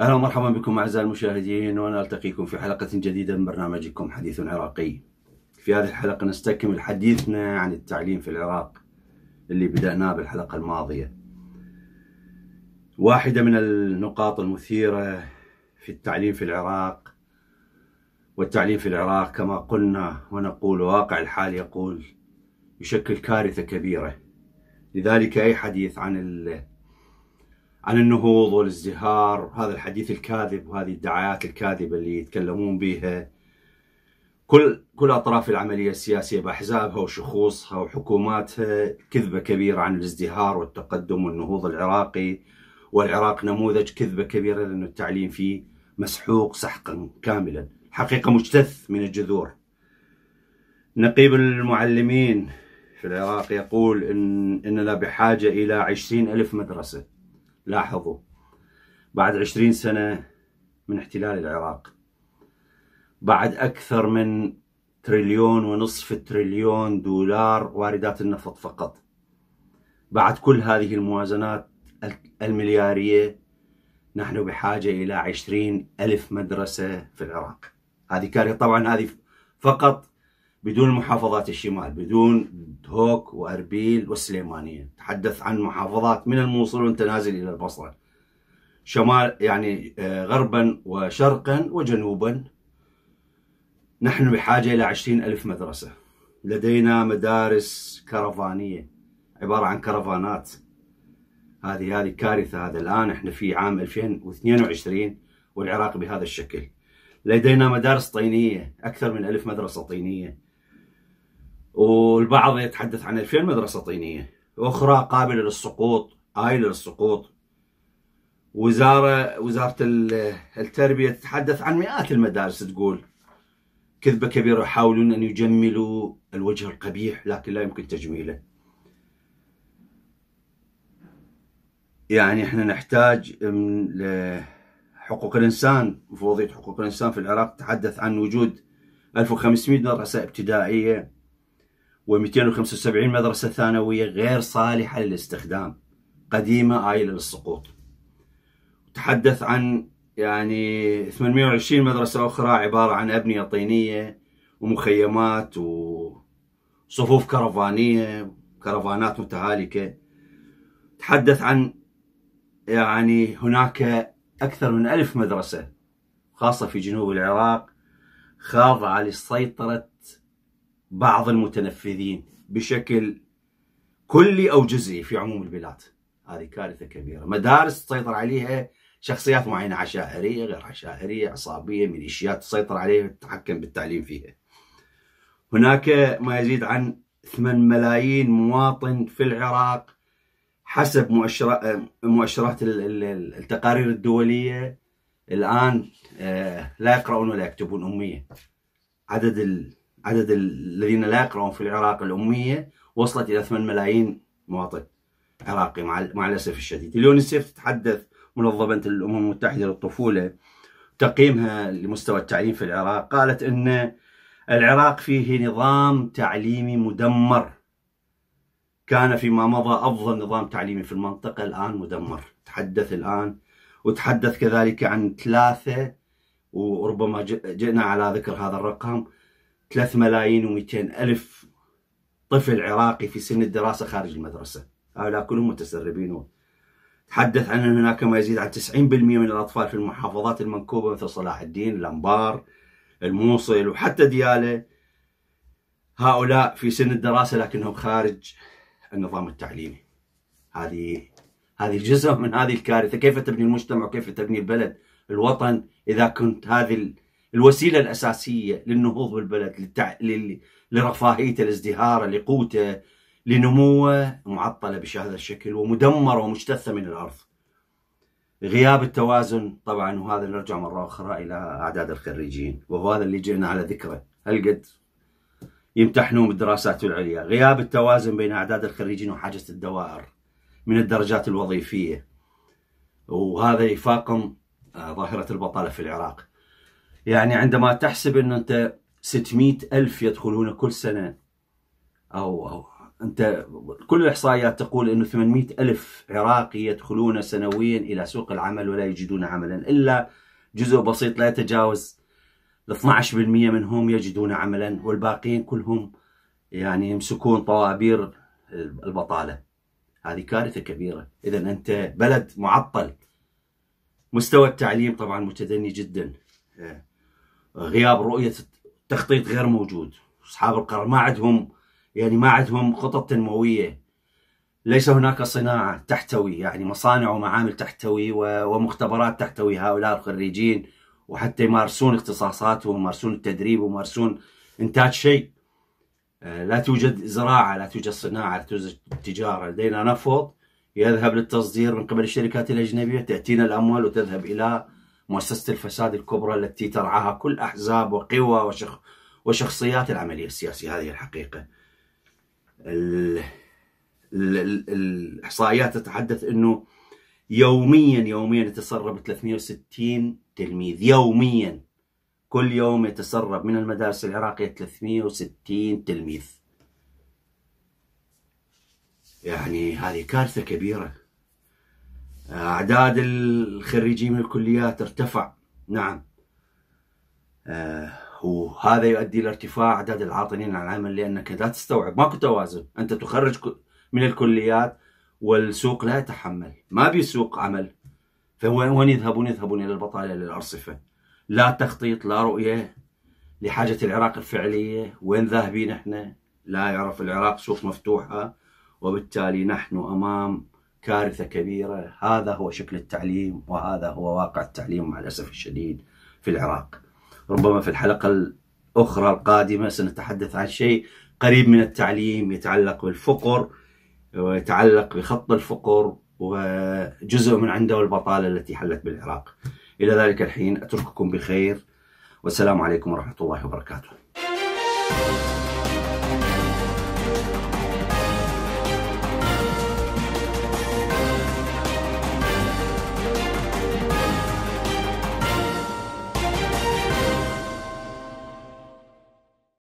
اهلا ومرحبا بكم اعزائي المشاهدين ونلتقيكم في حلقه جديده من برنامجكم حديث عراقي. في هذه الحلقه نستكمل حديثنا عن التعليم في العراق اللي بدأناه بالحلقه الماضيه. واحده من النقاط المثيره في التعليم في العراق والتعليم في العراق كما قلنا ونقول واقع الحال يقول يشكل كارثه كبيره. لذلك اي حديث عن عن النهوض والازدهار وهذا الحديث الكاذب وهذه الدعايات الكاذبه اللي يتكلمون بها كل كل اطراف العمليه السياسيه باحزابها وشخوصها وحكوماتها كذبه كبيره عن الازدهار والتقدم والنهوض العراقي والعراق نموذج كذبه كبيره لان التعليم فيه مسحوق سحقا كاملا حقيقه مجتث من الجذور نقيب المعلمين في العراق يقول إن إننا بحاجة إلى عشرين ألف مدرسة لاحظوا بعد عشرين سنة من احتلال العراق بعد أكثر من تريليون ونصف تريليون دولار واردات النفط فقط بعد كل هذه الموازنات المليارية نحن بحاجة إلى عشرين ألف مدرسة في العراق هذه كارثة طبعا هذه فقط بدون محافظات الشمال بدون دهوك واربيل والسليمانيه تحدث عن محافظات من الموصل وانت نازل الى البصره شمال يعني آه، غربا وشرقا وجنوبا نحن بحاجة إلى عشرين ألف مدرسة لدينا مدارس كرفانية عبارة عن كرفانات هذه هذه كارثة هذا الآن احنا في عام 2022 والعراق بهذا الشكل لدينا مدارس طينية أكثر من ألف مدرسة طينية والبعض يتحدث عن 2000 مدرسة طينية أخرى قابلة للسقوط آيلة للسقوط وزارة وزارة التربية تتحدث عن مئات المدارس تقول كذبة كبيرة يحاولون أن يجملوا الوجه القبيح لكن لا يمكن تجميله يعني احنا نحتاج من حقوق الإنسان مفوضية حقوق الإنسان في العراق تتحدث عن وجود 1500 مدرسة ابتدائية و275 مدرسة ثانوية غير صالحة للاستخدام قديمة آيلة للسقوط تحدث عن يعني 820 مدرسة أخرى عبارة عن أبنية طينية ومخيمات وصفوف كرفانية كرفانات متهالكة تحدث عن يعني هناك أكثر من ألف مدرسة خاصة في جنوب العراق خاضعة لسيطرة بعض المتنفذين بشكل كلي او جزئي في عموم البلاد هذه كارثه كبيره مدارس تسيطر عليها شخصيات معينه عشائريه غير عشائريه عصابيه ميليشيات تسيطر عليها وتتحكم بالتعليم فيها هناك ما يزيد عن 8 ملايين مواطن في العراق حسب مؤشرات التقارير الدوليه الان آه، لا يقرؤون ولا يكتبون اميه عدد عدد الذين لا يقرؤون في العراق الأمية وصلت إلى 8 ملايين مواطن عراقي مع, مع الأسف الشديد اليونيسيف تتحدث منظمة الأمم المتحدة للطفولة تقييمها لمستوى التعليم في العراق قالت أن العراق فيه نظام تعليمي مدمر كان فيما مضى أفضل نظام تعليمي في المنطقة الآن مدمر تحدث الآن وتحدث كذلك عن ثلاثة وربما جئنا على ذكر هذا الرقم 3 ملايين و ألف طفل عراقي في سن الدراسة خارج المدرسة هؤلاء كلهم متسربين تحدث عن أن هناك ما يزيد عن 90% من الأطفال في المحافظات المنكوبة مثل صلاح الدين الأنبار الموصل وحتى ديالة هؤلاء في سن الدراسة لكنهم خارج النظام التعليمي هذه هذه جزء من هذه الكارثة كيف تبني المجتمع وكيف تبني البلد الوطن إذا كنت هذه الوسيله الاساسيه للنهوض بالبلد للتع... لل... لرفاهيته لازدهاره لقوته لنموه معطله بهذا الشكل ومدمره ومجتثه من الارض. غياب التوازن طبعا وهذا نرجع مره اخرى الى اعداد الخريجين وهذا اللي جئنا على ذكره هل قد يمتحنون بالدراسات العليا، غياب التوازن بين اعداد الخريجين وحاجه الدوائر من الدرجات الوظيفيه وهذا يفاقم آه، ظاهره البطاله في العراق. يعني عندما تحسب أنه أنت 600 ألف يدخلون كل سنة أو, أو أنت كل الإحصائيات تقول أنه 800 ألف عراقي يدخلون سنويا إلى سوق العمل ولا يجدون عملا إلا جزء بسيط لا يتجاوز 12% منهم يجدون عملا والباقيين كلهم يعني يمسكون طوابير البطالة هذه كارثة كبيرة إذا أنت بلد معطل مستوى التعليم طبعا متدني جدا آه. غياب رؤيه تخطيط غير موجود اصحاب القرار ما عندهم يعني ما عندهم خطط تنمويه ليس هناك صناعه تحتوي يعني مصانع ومعامل تحتوي ومختبرات تحتوي هؤلاء الخريجين وحتى يمارسون اختصاصاتهم ويمارسون التدريب ويمارسون انتاج شيء آه، لا توجد زراعه لا توجد صناعه لا توجد تجاره لدينا نفط يذهب للتصدير من قبل الشركات الاجنبيه تاتينا الاموال وتذهب الى مؤسسة الفساد الكبرى التي ترعاها كل أحزاب وقوى وشخ وشخصيات العملية السياسية هذه الحقيقة الإحصائيات تتحدث أنه يوميا يوميا يتسرب 360 تلميذ يوميا كل يوم يتسرب من المدارس العراقية 360 تلميذ يعني هذه كارثة كبيرة أعداد الخريجين من الكليات ارتفع نعم آه، وهذا يؤدي إلى ارتفاع أعداد العاطلين عن العمل لأنك لا تستوعب ماكو توازن أنت تخرج من الكليات والسوق لا يتحمل ما بي سوق عمل فوين يذهبون يذهبون إلى البطالة للأرصفة لا تخطيط لا رؤية لحاجة العراق الفعلية وين ذاهبين احنا لا يعرف العراق سوق مفتوحة وبالتالي نحن أمام كارثة كبيرة هذا هو شكل التعليم وهذا هو واقع التعليم مع الأسف الشديد في العراق ربما في الحلقة الأخرى القادمة سنتحدث عن شيء قريب من التعليم يتعلق بالفقر ويتعلق بخط الفقر وجزء من عنده البطالة التي حلت بالعراق إلى ذلك الحين أترككم بخير والسلام عليكم ورحمة الله وبركاته